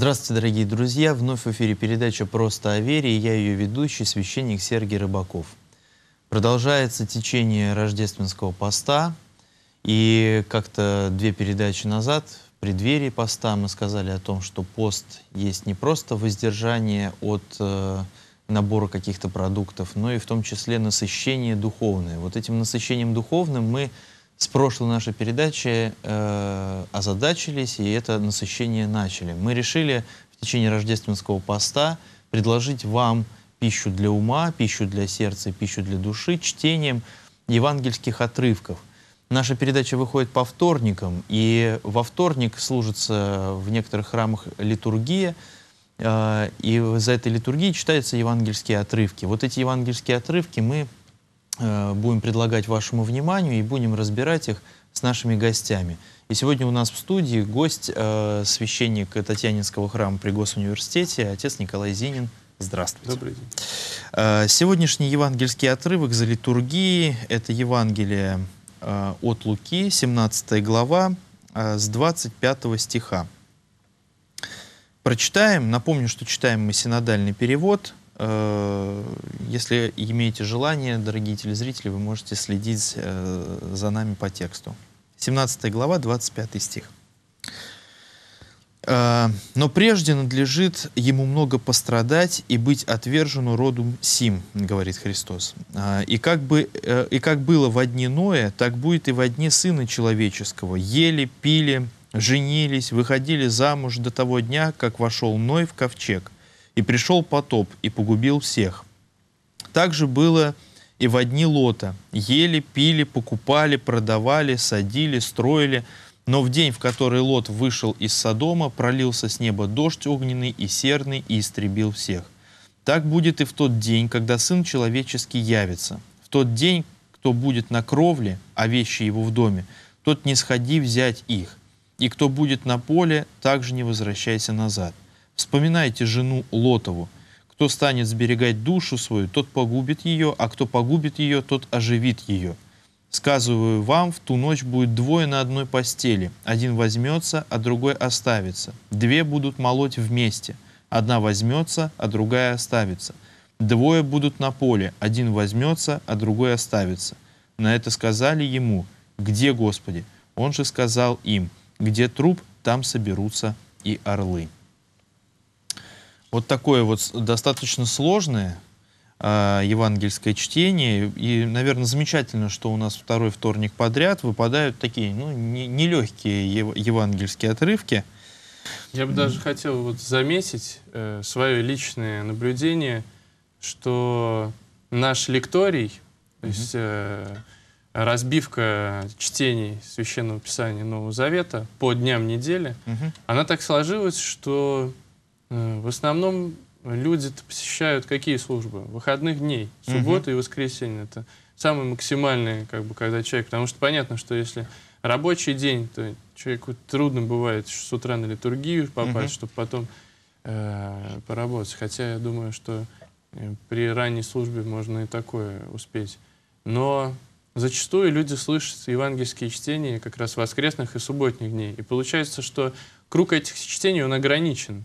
Здравствуйте, дорогие друзья! Вновь в эфире передача «Просто о вере» и я ее ведущий, священник Сергей Рыбаков. Продолжается течение рождественского поста, и как-то две передачи назад, в преддверии поста, мы сказали о том, что пост есть не просто воздержание от э, набора каких-то продуктов, но и в том числе насыщение духовное. Вот этим насыщением духовным мы с прошлой нашей передачи э, озадачились и это насыщение начали. Мы решили в течение рождественского поста предложить вам пищу для ума, пищу для сердца, пищу для души чтением евангельских отрывков. Наша передача выходит по вторникам, и во вторник служится в некоторых храмах литургия, э, и за этой литургией читаются евангельские отрывки. Вот эти евангельские отрывки мы Э, будем предлагать вашему вниманию и будем разбирать их с нашими гостями. И сегодня у нас в студии гость, э, священник Татьянинского храма при Госуниверситете, отец Николай Зинин. Здравствуйте. Добрый день. Э, сегодняшний евангельский отрывок за литургией – это Евангелие э, от Луки, 17 глава, э, с 25 стиха. Прочитаем. Напомню, что читаем мы синодальный перевод. Э, если имеете желание, дорогие телезрители, вы можете следить э, за нами по тексту. 17 глава, 25 стих. «Э, «Но прежде надлежит ему много пострадать и быть отвержену роду Сим», — говорит Христос. «Э, «И как, бы, «И как было в дне Ноя, так будет и в одни Сына Человеческого. Ели, пили, женились, выходили замуж до того дня, как вошел Ной в ковчег. И пришел потоп, и погубил всех также было и в одни лота. Ели, пили, покупали, продавали, садили, строили. Но в день, в который Лот вышел из Содома, пролился с неба дождь огненный и серный и истребил всех. Так будет и в тот день, когда Сын Человеческий явится. В тот день, кто будет на кровле, а вещи его в доме, тот не сходи взять их. И кто будет на поле, также не возвращайся назад. Вспоминайте жену Лотову, кто станет сберегать душу свою, тот погубит ее, а кто погубит ее, тот оживит ее. Сказываю вам, в ту ночь будет двое на одной постели. Один возьмется, а другой оставится. Две будут молоть вместе. Одна возьмется, а другая оставится. Двое будут на поле. Один возьмется, а другой оставится. На это сказали ему, «Где, Господи?» Он же сказал им, «Где труп, там соберутся и орлы» вот такое вот достаточно сложное э, евангельское чтение. И, наверное, замечательно, что у нас второй вторник подряд выпадают такие, ну, нелегкие не евангельские отрывки. Я бы даже хотел вот заметить э, свое личное наблюдение, что наш лекторий, то mm есть э, разбивка чтений Священного Писания Нового Завета по дням недели, mm она так сложилась, что Э, в основном люди посещают какие службы? Выходных дней, суббота угу. и воскресенье. Это самые максимальные, как бы, когда человек... Потому что понятно, что если рабочий день, то человеку трудно бывает с утра на литургию попасть, угу. чтобы потом э, поработать. Хотя я думаю, что э, при ранней службе можно и такое успеть. Но зачастую люди слышат евангельские чтения как раз воскресных и субботних дней. И получается, что круг этих чтений, он ограничен.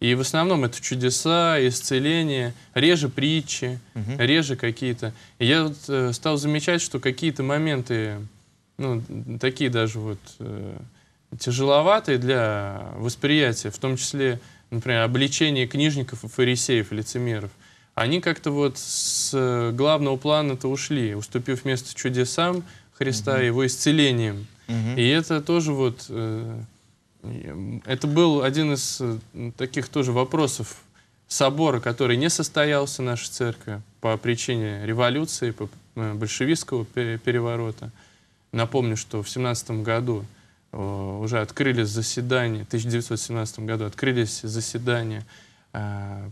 И в основном это чудеса, исцеления, реже притчи, угу. реже какие-то. я вот э, стал замечать, что какие-то моменты, ну, такие даже вот э, тяжеловатые для восприятия, в том числе, например, обличение книжников и фарисеев, лицемеров, они как-то вот с главного плана-то ушли, уступив место чудесам Христа, угу. его исцелением. Угу. И это тоже вот... Э, это был один из э, таких тоже вопросов собора, который не состоялся в нашей церкви по причине революции, по э, большевистского переворота. Напомню, что в 17 году э, уже открылись заседания, в 1917 году открылись заседания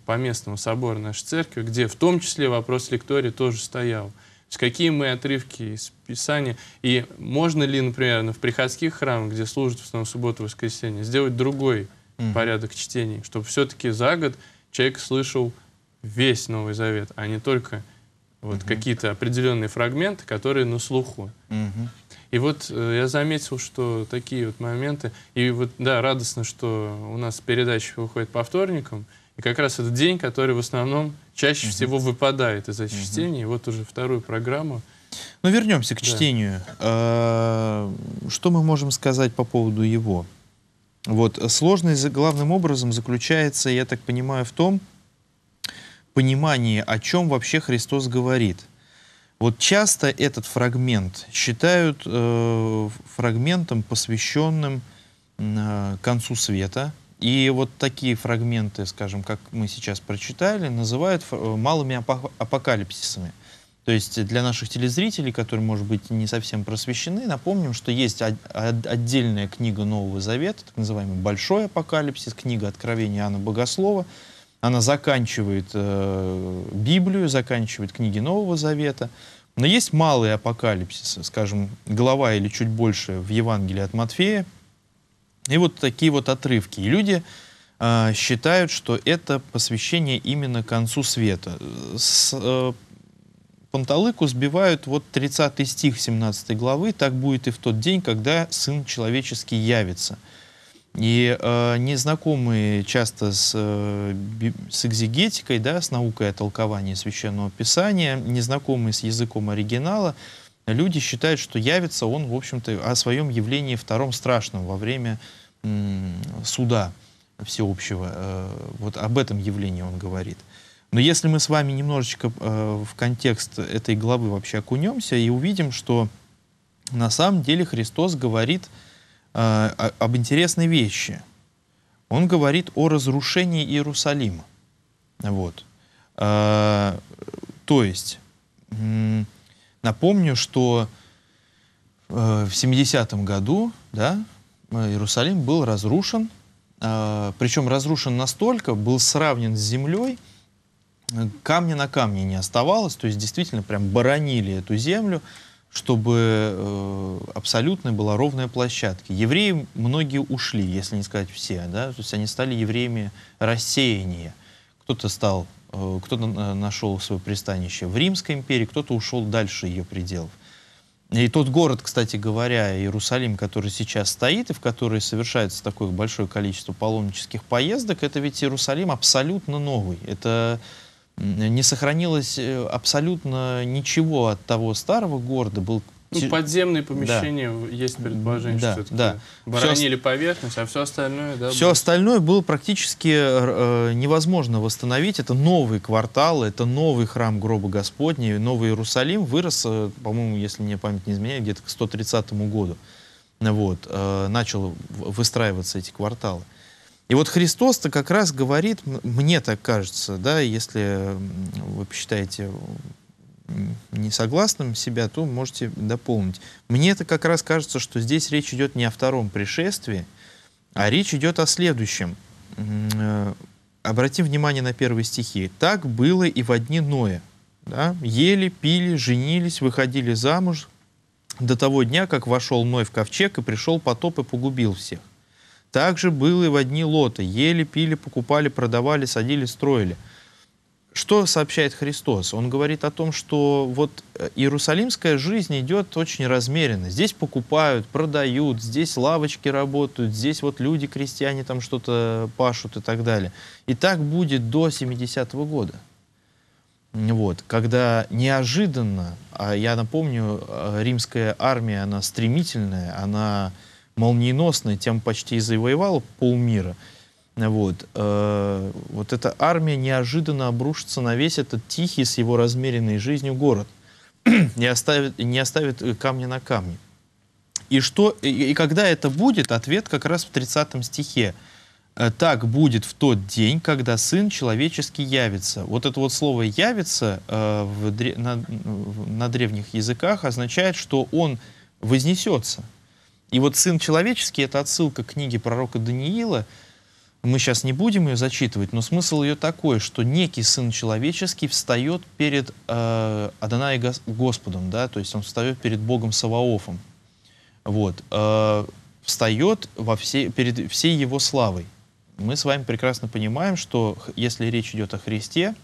по местному собору нашей церкви, где в том числе вопрос лектории тоже стоял. То есть какие мы отрывки из Писания, и можно ли, например, ну, в приходских храмах, где служат в основном субботу и воскресенье, сделать другой mm-hmm. порядок чтений, чтобы все-таки за год человек слышал весь Новый Завет, а не только вот mm-hmm. какие-то определенные фрагменты, которые на слуху. Mm-hmm. И вот э, я заметил, что такие вот моменты. И вот, да, радостно, что у нас передача выходит по вторникам. И как раз этот день, который в основном чаще всего выпадает из-за чтения. И вот уже вторую программу ну, вернемся к чтению. Да. Что мы можем сказать по поводу его? Вот, сложность главным образом заключается, я так понимаю, в том понимании, о чем вообще Христос говорит. Вот часто этот фрагмент считают э, фрагментом, посвященным э, концу света, и вот такие фрагменты, скажем, как мы сейчас прочитали, называют э, малыми апокалипсисами. То есть для наших телезрителей, которые, может быть, не совсем просвещены, напомним, что есть отдельная книга Нового Завета, так называемый Большой Апокалипсис, книга Откровения Иоанна Богослова. Она заканчивает э, Библию, заканчивает книги Нового Завета. Но есть малые апокалипсисы, скажем, глава или чуть больше в Евангелии от Матфея, и вот такие вот отрывки. И люди э, считают, что это посвящение именно концу света. С э, Панталыку сбивают вот 30 стих 17 главы «Так будет и в тот день, когда Сын Человеческий явится». И э, незнакомые часто с, э, с экзегетикой, да, с наукой о толковании Священного Писания, незнакомые с языком оригинала – люди считают, что явится он, в общем-то, о своем явлении втором страшном во время суда всеобщего. Э, вот об этом явлении он говорит. Но если мы с вами немножечко э, в контекст этой главы вообще окунемся и увидим, что на самом деле Христос говорит э, об интересной вещи. Он говорит о разрушении Иерусалима. Вот. То есть Напомню, что э, в 70-м году да, э, Иерусалим был разрушен, э, причем разрушен настолько, был сравнен с землей, камня на камне не оставалось, то есть действительно прям боронили эту землю, чтобы э, абсолютно была ровная площадка. Евреи многие ушли, если не сказать все, да, то есть они стали евреями рассеяния. Кто-то стал Э, кто-то нашел свое пристанище в Римской империи, кто-то ушел дальше ее пределов. И тот город, кстати говоря, Иерусалим, который сейчас стоит и в который совершается такое большое количество паломнических поездок, это ведь Иерусалим абсолютно новый. Это не сохранилось э, абсолютно ничего от того старого города. Был ну, подземные помещения да. есть предположение, да, что это да. боронили поверхность, а все остальное... Да, все было... остальное было практически э, невозможно восстановить. Это новый квартал, это новый храм гроба Господня, новый Иерусалим вырос, э, по-моему, если мне память не изменяет, где-то к 130 году. Вот, э, начал выстраиваться эти кварталы. И вот Христос-то как раз говорит, мне так кажется, да, если вы посчитаете не согласным себя, то можете дополнить. Мне это как раз кажется, что здесь речь идет не о втором пришествии, а речь идет о следующем. Э, обратим внимание на первые стихи. «Так было и в дни Ноя. Да? Ели, пили, женились, выходили замуж до того дня, как вошел Ной в ковчег и пришел потоп и погубил всех. Так же было и в дни Лота. Ели, пили, покупали, продавали, садили, строили» что сообщает Христос? Он говорит о том, что вот э, иерусалимская жизнь идет очень размеренно. Здесь покупают, продают, здесь лавочки работают, здесь вот люди, крестьяне там что-то пашут и так далее. И так будет до 70-го года. Вот, когда неожиданно, а я напомню, э, римская армия, она стремительная, она молниеносная, тем почти и завоевала полмира – вот, э, вот эта армия неожиданно обрушится на весь этот тихий с его размеренной жизнью город. не, оставит, не оставит э, камня на камне. И, что, и, и когда это будет, ответ как раз в 30 стихе. Э, «Так будет в тот день, когда Сын Человеческий явится». Вот это вот слово «явится» э, в, на, на древних языках означает, что он вознесется. И вот Сын Человеческий — это отсылка к книге пророка Даниила — мы сейчас не будем ее зачитывать, но смысл ее такой, что некий Сын Человеческий встает перед э, Адонай Господом, да, то есть он встает перед Богом Саваофом, вот, э, встает во все, перед всей его славой. Мы с вами прекрасно понимаем, что если речь идет о Христе,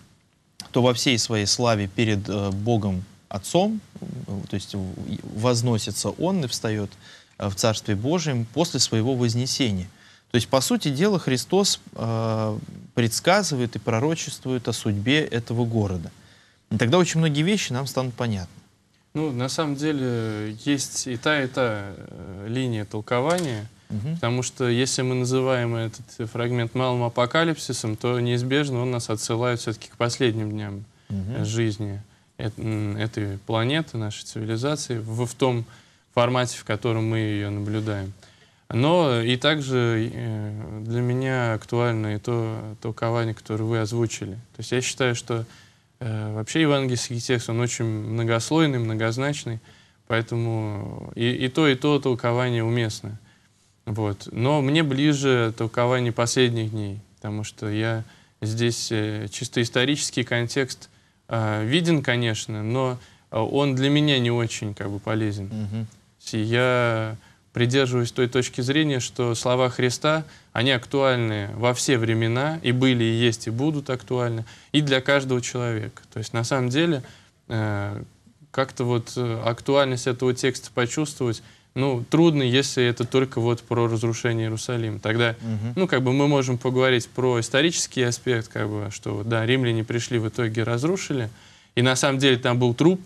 то во всей своей славе перед э, Богом Отцом, э, то есть возносится Он и встает э, в Царстве Божьем после своего вознесения – то есть, по сути дела, Христос э, предсказывает и пророчествует о судьбе этого города. И тогда очень многие вещи нам станут понятны. Ну, на самом деле, есть и та, и та э, линия толкования. Угу. Потому что если мы называем этот фрагмент малым апокалипсисом, то неизбежно он нас отсылает все-таки к последним дням угу. жизни этой планеты, нашей цивилизации, в, в том формате, в котором мы ее наблюдаем. Но и также э, для меня актуально и то толкование, которое вы озвучили. То есть я считаю, что э, вообще евангельский текст, он очень многослойный, многозначный, поэтому и, и то, и то толкование уместно. Вот. Но мне ближе толкование последних дней, потому что я здесь э, чисто исторический контекст э, виден, конечно, но он для меня не очень как бы полезен. Угу. Я придерживаюсь той точки зрения, что слова Христа, они актуальны во все времена, и были, и есть, и будут актуальны, и для каждого человека. То есть на самом деле э, как-то вот э, актуальность этого текста почувствовать, ну, трудно, если это только вот про разрушение Иерусалима. Тогда, угу. ну, как бы мы можем поговорить про исторический аспект, как бы, что, да, римляне пришли, в итоге разрушили, и на самом деле там был труп,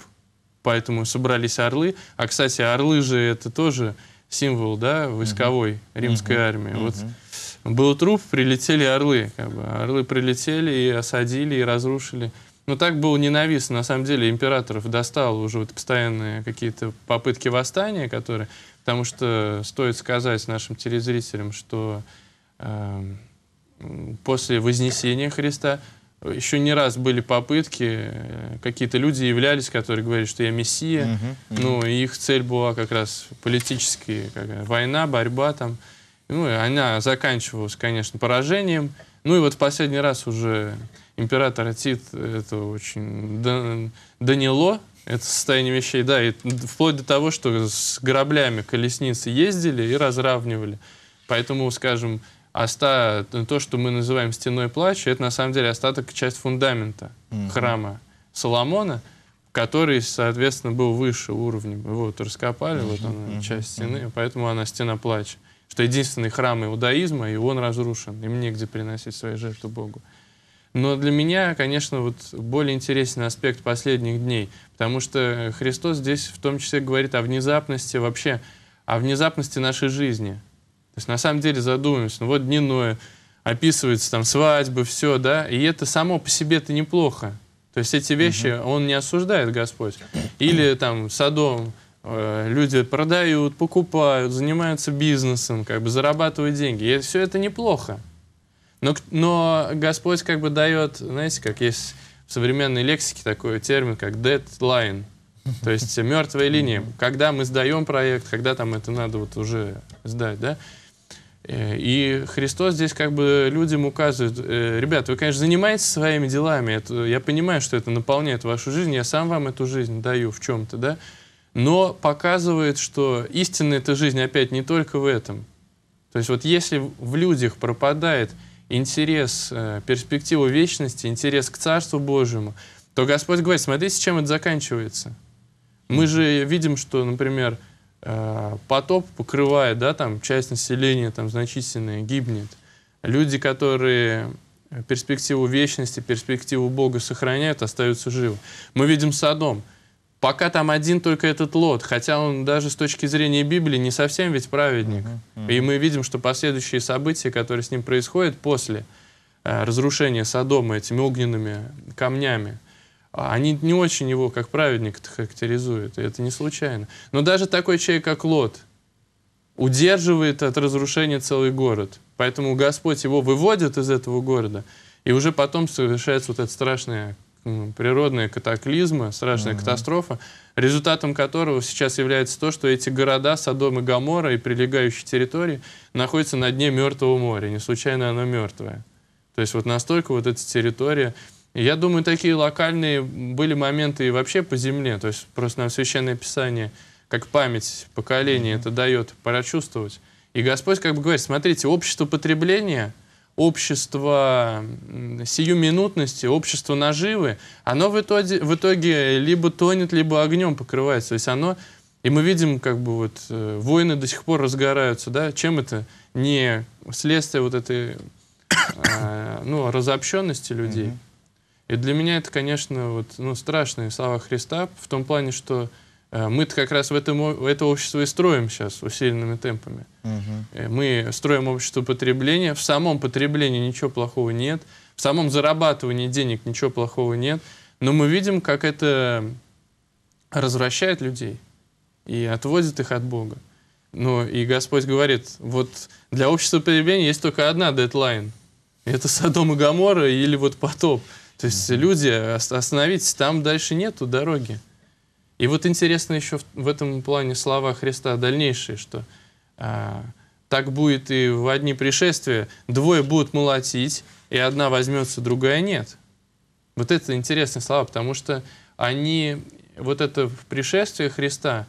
поэтому собрались орлы. А, кстати, орлы же это тоже символ, да, войсковой угу. римской угу. армии. Угу. Вот был труп, прилетели орлы. Как бы. Орлы прилетели и осадили, и разрушили. Но ну, так было ненавистно. На самом деле императоров достал уже вот постоянные какие-то попытки восстания, которые... Потому что стоит сказать нашим телезрителям, что э, после Вознесения Христа еще не раз были попытки, э, какие-то люди являлись, которые говорили, что я мессия, угу, угу. ну, их цель была как раз политические, как, война, борьба там, ну, и она заканчивалась, конечно, поражением, ну, и вот в последний раз уже император Тит, это очень доняло, это состояние вещей, да, и вплоть до того, что с граблями колесницы ездили и разравнивали, поэтому, скажем, оста... А ну, то, что мы называем стеной плача, это на самом деле остаток, часть фундамента mm храма Соломона, который, соответственно, был выше уровнем. Его вот раскопали, mm вот она, mm часть стены, mm поэтому она стена плача. Что единственный храм иудаизма, и он разрушен, им негде приносить свои жертвы Богу. Но для меня, конечно, вот более интересен аспект последних дней, потому что Христос здесь в том числе говорит о внезапности вообще, о внезапности нашей жизни – то есть на самом деле задумаемся, ну вот дневное, описывается там свадьбы, все, да, и это само по себе-то неплохо. То есть эти вещи угу. он не осуждает Господь. Или там садом э, люди продают, покупают, занимаются бизнесом, как бы зарабатывают деньги. И все это неплохо. Но, но Господь как бы дает, знаете, как есть в современной лексике такой термин, как deadline. То есть мертвая линия. Когда мы сдаем проект, когда там это надо вот уже сдать, да? И Христос здесь как бы людям указывает, «Э, ребят, вы, конечно, занимаетесь своими делами, это, я понимаю, что это наполняет вашу жизнь, я сам вам эту жизнь даю в чем-то, да, но показывает, что истинная эта жизнь опять не только в этом. То есть вот если в людях пропадает интерес, э, перспектива вечности, интерес к Царству Божьему, то Господь говорит, смотрите, с чем это заканчивается. Мы же видим, что, например, Э, потоп покрывает, да, там часть населения там значительная гибнет. Люди, которые перспективу вечности, перспективу Бога сохраняют, остаются живы. Мы видим Садом. Пока там один только этот лот, хотя он даже с точки зрения Библии не совсем ведь праведник. Uh -huh, uh -huh. И мы видим, что последующие события, которые с ним происходят после э, разрушения Содома этими огненными камнями, а они не очень его как праведника характеризуют, и это не случайно. Но даже такой человек, как Лот, удерживает от разрушения целый город. Поэтому Господь его выводит из этого города, и уже потом совершается вот эта страшная природная катаклизма, страшная mm-hmm. катастрофа, результатом которого сейчас является то, что эти города, Содом и Гамора и прилегающие территории находятся на дне Мертвого моря. Не случайно оно мертвое. То есть вот настолько вот эта территория я думаю, такие локальные были моменты и вообще по земле. То есть просто нам Священное Писание, как память поколения, mm-hmm. это дает прочувствовать. И Господь как бы говорит, смотрите, общество потребления, общество сиюминутности, общество наживы, оно в итоге, в итоге либо тонет, либо огнем покрывается. То есть оно... И мы видим, как бы вот э, войны до сих пор разгораются, да? Чем это? Не следствие вот этой, а, ну, разобщенности людей. Mm-hmm и для меня это, конечно, вот, ну, страшные слова Христа в том плане, что э, мы-то как раз в, этом, в это общество и строим сейчас усиленными темпами. Угу. Мы строим общество потребления. В самом потреблении ничего плохого нет. В самом зарабатывании денег ничего плохого нет. Но мы видим, как это развращает людей и отводит их от Бога. Но и Господь говорит, вот для общества потребления есть только одна дедлайн. Это Содом и Гамора или вот потоп. То есть mm-hmm. люди, остановитесь, там дальше нету дороги. И вот интересно еще в, в этом плане слова Христа дальнейшие, что а, так будет и в одни пришествия, двое будут молотить, и одна возьмется, другая нет. Вот это интересные слова, потому что они, вот это в пришествии Христа,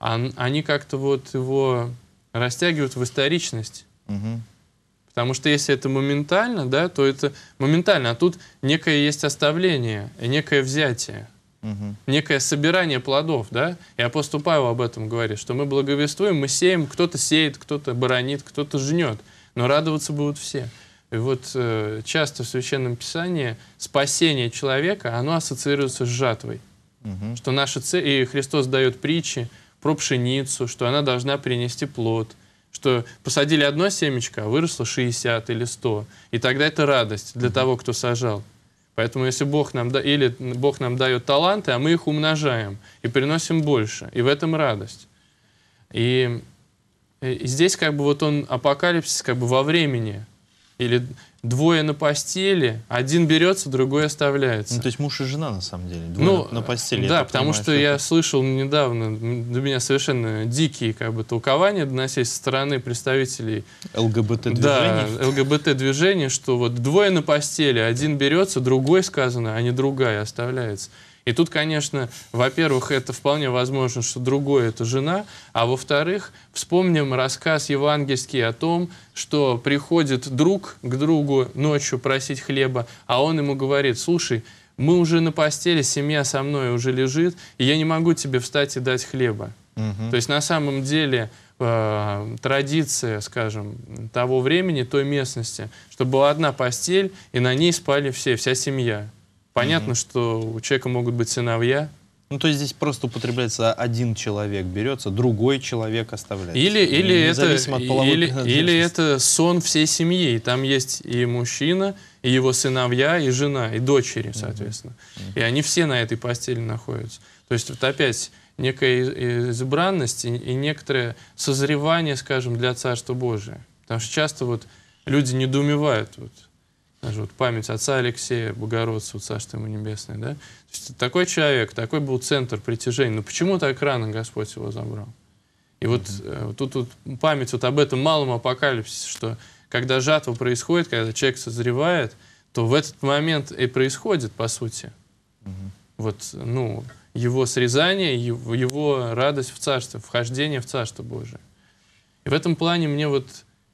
он, они как-то вот его растягивают в историчность. Угу. Потому что если это моментально, да, то это моментально. А тут некое есть оставление, некое взятие, угу. некое собирание плодов, да. И апостол Павел об этом говорит, что мы благовествуем, мы сеем, кто-то сеет, кто-то баранит, кто-то жнет. Но радоваться будут все. И вот э, часто в Священном Писании спасение человека, оно ассоциируется с жатвой. Угу. Что наша цель, и Христос дает притчи про пшеницу, что она должна принести плод что посадили одно семечко, а выросло 60 или 100. И тогда это радость для того, кто сажал. Поэтому если Бог нам, да, или Бог нам дает таланты, а мы их умножаем и приносим больше, и в этом радость. И, и здесь как бы вот он апокалипсис как бы во времени, или двое на постели, один берется, другой оставляется. Ну, то есть муж и жена, на самом деле, двое ну, на э, постели. Да, потому понимаю, что, это... я слышал недавно, до меня совершенно дикие как бы толкования доносились со стороны представителей ЛГБТ-движения. Да, ЛГБТ-движения, что вот двое на постели, один берется, другой сказано, а не другая оставляется. И тут, конечно, во-первых, это вполне возможно, что другой это жена, а во-вторых, вспомним рассказ евангельский о том, что приходит друг к другу ночью просить хлеба, а он ему говорит, слушай, мы уже на постели, семья со мной уже лежит, и я не могу тебе встать и дать хлеба. Угу. То есть на самом деле э, традиция, скажем, того времени, той местности, что была одна постель, и на ней спали все, вся семья. Понятно, mm-hmm. что у человека могут быть сыновья. Ну, то есть здесь просто употребляется один человек берется, другой человек оставляется. Или, ну, или, это, или, или это сон всей семьи. И там есть и мужчина, и его сыновья, и жена, и дочери, соответственно. Mm-hmm. И они все на этой постели находятся. То есть вот опять некая избранность и, и некоторое созревание, скажем, для Царства Божия. Потому что часто вот люди недоумевают. Вот, даже вот память отца Алексея Богородцева, Царство ему небесное, да? То есть такой человек, такой был центр притяжения. Но ну почему так рано Господь его забрал? И вот, mm-hmm. вот тут память вот об этом малом апокалипсисе, что когда жатва происходит, когда человек созревает, то в этот момент и происходит, по сути. Mm-hmm. Вот, ну, его срезание, его, его радость в царство, вхождение в царство Божие. И в этом плане мне вот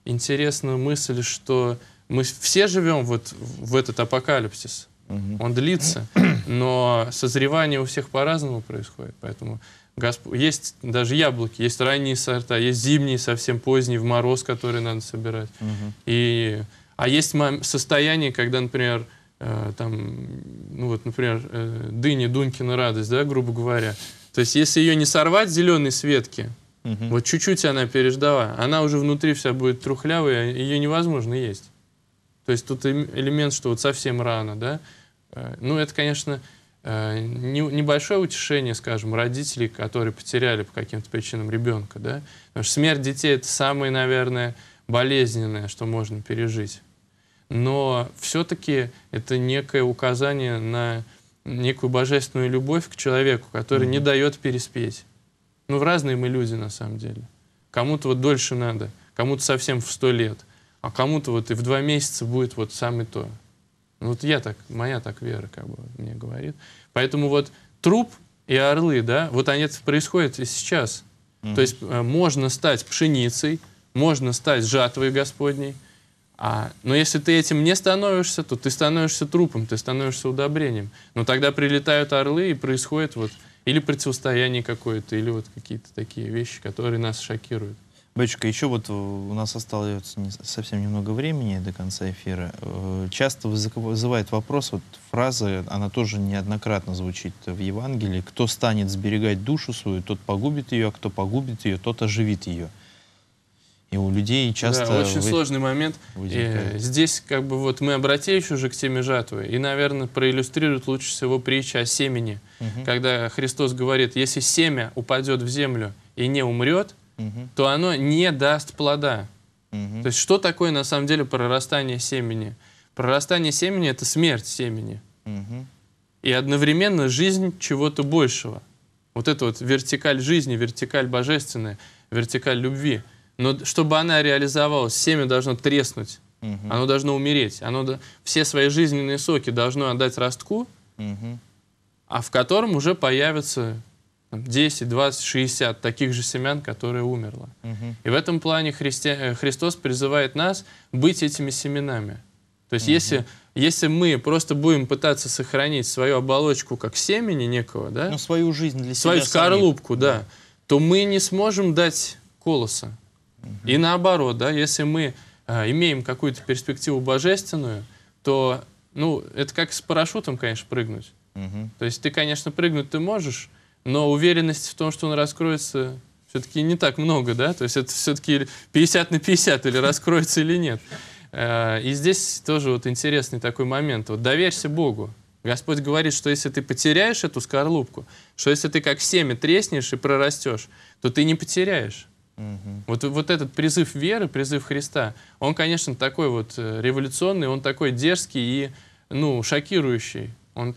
интересна мысль, что мы все живем вот в этот апокалипсис. Угу. Он длится, но созревание у всех по-разному происходит. Поэтому Госп... Есть даже яблоки, есть ранние сорта, есть зимние, совсем поздние, в мороз, которые надо собирать. Угу. И... А есть состояние, когда, например, э, там, ну вот, например, э, дыня, Дунькина радость, да, грубо говоря. То есть, если ее не сорвать зеленые светки, угу. вот чуть-чуть она переждала, она уже внутри вся будет трухлявая, ее невозможно есть. То есть тут эм, элемент, что вот совсем рано, да. Э, ну, это, конечно, э, небольшое утешение, скажем, родителей, которые потеряли по каким-то причинам ребенка, да. Потому что смерть детей — это самое, наверное, болезненное, что можно пережить. Но все-таки это некое указание на некую божественную любовь к человеку, который mm-hmm. не дает переспеть. Ну, в разные мы люди, на самом деле. Кому-то вот дольше надо, кому-то совсем в сто лет — а кому-то вот и в два месяца будет вот самый то. Ну, вот я так, моя так вера, как бы, мне говорит. Поэтому вот труп и орлы, да, вот они это происходит и сейчас. Mm-hmm. То есть э, можно стать пшеницей, можно стать жатвой Господней, а, но если ты этим не становишься, то ты становишься трупом, ты становишься удобрением. Но тогда прилетают орлы и происходит вот или противостояние какое-то, или вот какие-то такие вещи, которые нас шокируют. Батюшка, еще вот э, у нас осталось совсем немного времени до конца эфира. Э, часто вызывает вопрос, вот фраза, она тоже неоднократно звучит в Евангелии, кто станет сберегать душу свою, тот погубит ее, а кто погубит ее, тот оживит ее. И у людей часто... Да, очень вы... сложный момент. И, э, здесь как бы вот мы обратились уже к теме жатвы, и, наверное, проиллюстрируют лучше всего притча о семени, угу. когда Христос говорит, если семя упадет в землю и не умрет, угу. то оно не даст плода. Угу. То есть что такое на самом деле прорастание семени? Прорастание семени — это смерть семени. Угу. И одновременно жизнь чего-то большего. Вот это вот вертикаль жизни, вертикаль божественная, вертикаль любви. Но чтобы она реализовалась, семя должно треснуть, угу. оно должно умереть, оно все свои жизненные соки должно отдать ростку, угу. а в котором уже появится 10, 20, 60 таких же семян, которые умерло. Угу. И в этом плане Христи... Э, Христос призывает нас быть этими семенами. То есть угу. если, если мы просто будем пытаться сохранить свою оболочку как семени некого, да? Ну, свою жизнь для себя Свою скорлупку, да, да. То мы не сможем дать колоса. Угу. И наоборот, да, если мы а, имеем какую-то перспективу божественную, то, ну, это как с парашютом, конечно, прыгнуть. Угу. То есть ты, конечно, прыгнуть ты можешь, но уверенность в том, что он раскроется, все-таки не так много, да? То есть это все-таки 50 на 50, или раскроется, или нет. Э, и здесь тоже вот интересный такой момент. Вот доверься Богу. Господь говорит, что если ты потеряешь эту скорлупку, что если ты как семя треснешь и прорастешь, то ты не потеряешь. Угу. Вот, вот этот призыв веры, призыв Христа, он, конечно, такой вот э, революционный, он такой дерзкий и, ну, шокирующий. Он,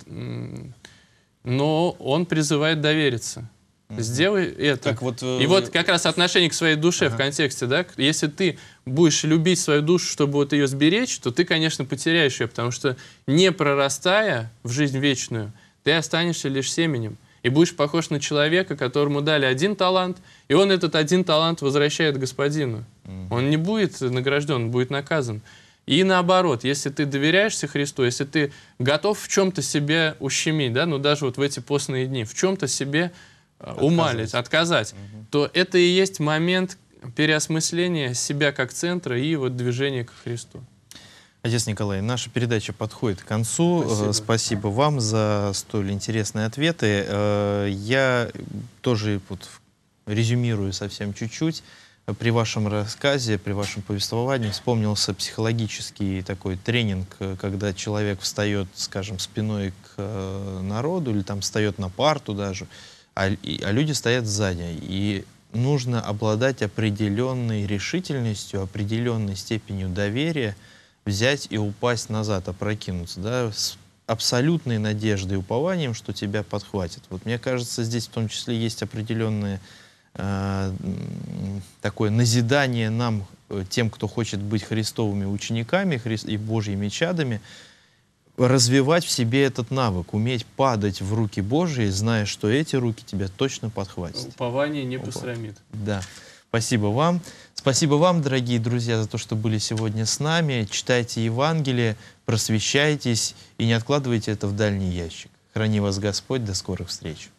но он призывает довериться. Mm -hmm. Сделай это. Как вот, э, И вот как раз отношение к своей душе ага. в контексте, да, если ты будешь любить свою душу, чтобы вот ее сберечь, то ты, конечно, потеряешь ее, потому что не прорастая в жизнь вечную, ты останешься лишь семенем. И будешь похож на человека, которому дали один талант, и он этот один талант возвращает господину. Mm -hmm. Он не будет награжден, он будет наказан. И наоборот, если ты доверяешься Христу, если ты готов в чем-то себе ущемить, да, ну даже вот в эти постные дни, в чем-то себе э, отказать. умалить, отказать, угу. то это и есть момент переосмысления себя как центра и вот движения к Христу. Отец Николай, наша передача подходит к концу. Э, спасибо, Спасибо вам за столь интересные ответы. Э, я тоже вот резюмирую совсем чуть-чуть при вашем рассказе, при вашем повествовании вспомнился психологический такой тренинг, э, когда человек встает, скажем, спиной к э, народу или там встает на парту даже, а, и, а люди стоят сзади. И нужно обладать определенной решительностью, определенной степенью доверия, взять и упасть назад, опрокинуться, да, с абсолютной надеждой и упованием, что тебя подхватит. Вот мне кажется, здесь в том числе есть определенные Э, такое назидание нам, э, тем, кто хочет быть христовыми учениками и Божьими чадами, развивать в себе этот навык, уметь падать в руки Божьи, зная, что эти руки тебя точно подхватят. Упование не посрамит. Да. Спасибо вам. Спасибо вам, дорогие друзья, за то, что были сегодня с нами. Читайте Евангелие, просвещайтесь и не откладывайте это в дальний ящик. Храни вас Господь. До скорых встреч.